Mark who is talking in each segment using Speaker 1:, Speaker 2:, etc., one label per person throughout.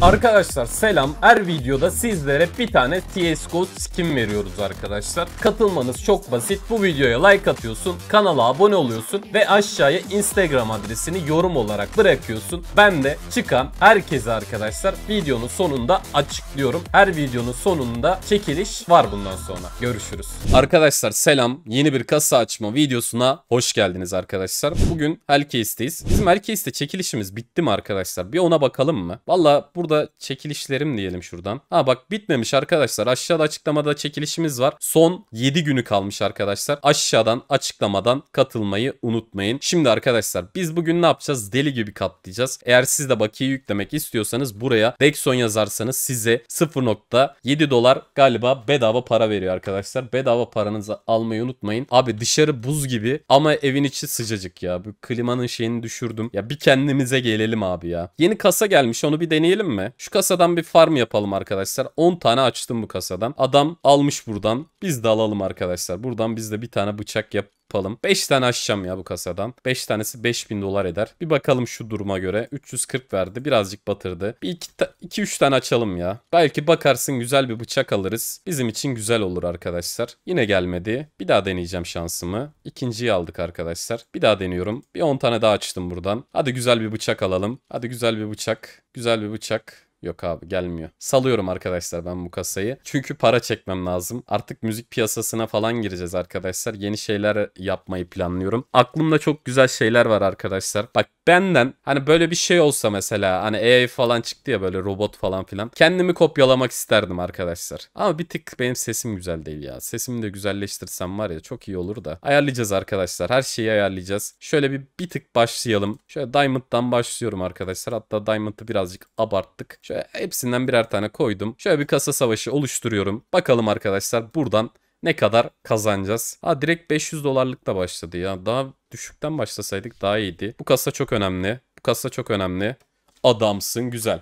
Speaker 1: Arkadaşlar selam. Her videoda sizlere bir tane CSGO skin veriyoruz arkadaşlar. Katılmanız çok basit. Bu videoya like atıyorsun, kanala abone oluyorsun ve aşağıya Instagram adresini yorum olarak bırakıyorsun. Ben de çıkan herkese arkadaşlar videonun sonunda açıklıyorum. Her videonun sonunda çekiliş var bundan sonra. Görüşürüz. Arkadaşlar selam. Yeni bir kasa açma videosuna hoş geldiniz arkadaşlar. Bugün Helcase'deyiz. Bizim Helcase'de çekilişimiz bitti mi arkadaşlar? Bir ona bakalım mı? Valla burada burada çekilişlerim diyelim şuradan. Ha bak bitmemiş arkadaşlar. Aşağıda açıklamada çekilişimiz var. Son 7 günü kalmış arkadaşlar. Aşağıdan açıklamadan katılmayı unutmayın. Şimdi arkadaşlar biz bugün ne yapacağız? Deli gibi katlayacağız. Eğer siz de bakiye yüklemek istiyorsanız buraya Dexon yazarsanız size 0.7 dolar galiba bedava para veriyor arkadaşlar. Bedava paranızı almayı unutmayın. Abi dışarı buz gibi ama evin içi sıcacık ya. Bu klimanın şeyini düşürdüm. Ya bir kendimize gelelim abi ya. Yeni kasa gelmiş onu bir deneyelim mi? mi? Şu kasadan bir farm yapalım arkadaşlar. 10 tane açtım bu kasadan. Adam almış buradan. Biz de alalım arkadaşlar. Buradan biz de bir tane bıçak yap yapalım. 5 tane açacağım ya bu kasadan. 5 tanesi 5000 dolar eder. Bir bakalım şu duruma göre. 340 verdi. Birazcık batırdı. Bir 2-3 tane açalım ya. Belki bakarsın güzel bir bıçak alırız. Bizim için güzel olur arkadaşlar. Yine gelmedi. Bir daha deneyeceğim şansımı. İkinciyi aldık arkadaşlar. Bir daha deniyorum. Bir 10 tane daha açtım buradan. Hadi güzel bir bıçak alalım. Hadi güzel bir bıçak. Güzel bir bıçak. Yok abi gelmiyor. Salıyorum arkadaşlar ben bu kasayı. Çünkü para çekmem lazım. Artık müzik piyasasına falan gireceğiz arkadaşlar. Yeni şeyler yapmayı planlıyorum. Aklımda çok güzel şeyler var arkadaşlar. Bak benden hani böyle bir şey olsa mesela hani AI falan çıktı ya böyle robot falan filan. Kendimi kopyalamak isterdim arkadaşlar. Ama bir tık benim sesim güzel değil ya. Sesimi de güzelleştirsem var ya çok iyi olur da. Ayarlayacağız arkadaşlar. Her şeyi ayarlayacağız. Şöyle bir bir tık başlayalım. Şöyle Diamond'dan başlıyorum arkadaşlar. Hatta Diamond'ı birazcık abarttık. Şöyle hepsinden birer tane koydum. Şöyle bir kasa savaşı oluşturuyorum. Bakalım arkadaşlar buradan ne kadar kazanacağız? Ha direkt 500 dolarlık da başladı ya. Daha düşükten başlasaydık daha iyiydi. Bu kasa çok önemli. Bu kasa çok önemli. Adamsın güzel.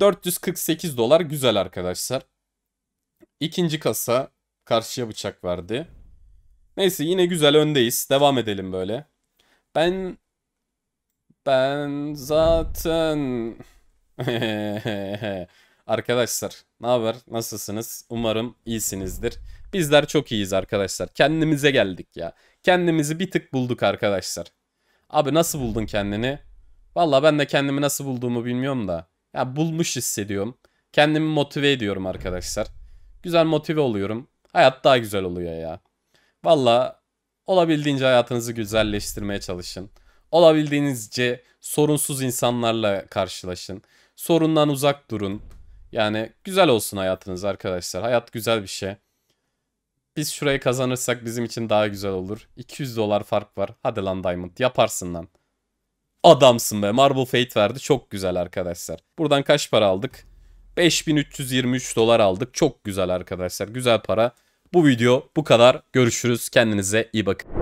Speaker 1: 448 dolar güzel arkadaşlar. İkinci kasa karşıya bıçak verdi. Neyse yine güzel öndeyiz. Devam edelim böyle. Ben ben zaten arkadaşlar ne haber nasılsınız umarım iyisinizdir. Bizler çok iyiyiz arkadaşlar kendimize geldik ya. Kendimizi bir tık bulduk arkadaşlar. Abi nasıl buldun kendini? Valla ben de kendimi nasıl bulduğumu bilmiyorum da. Ya bulmuş hissediyorum. Kendimi motive ediyorum arkadaşlar. Güzel motive oluyorum. Hayat daha güzel oluyor ya. Valla olabildiğince hayatınızı güzelleştirmeye çalışın. Olabildiğinizce sorunsuz insanlarla karşılaşın. Sorundan uzak durun. Yani güzel olsun hayatınız arkadaşlar. Hayat güzel bir şey. Biz şurayı kazanırsak bizim için daha güzel olur. 200 dolar fark var. Hadi lan Diamond yaparsın lan. Adamsın be. Marble Fate verdi. Çok güzel arkadaşlar. Buradan kaç para aldık? 5323 dolar aldık. Çok güzel arkadaşlar. Güzel para. Bu video bu kadar. Görüşürüz. Kendinize iyi bakın.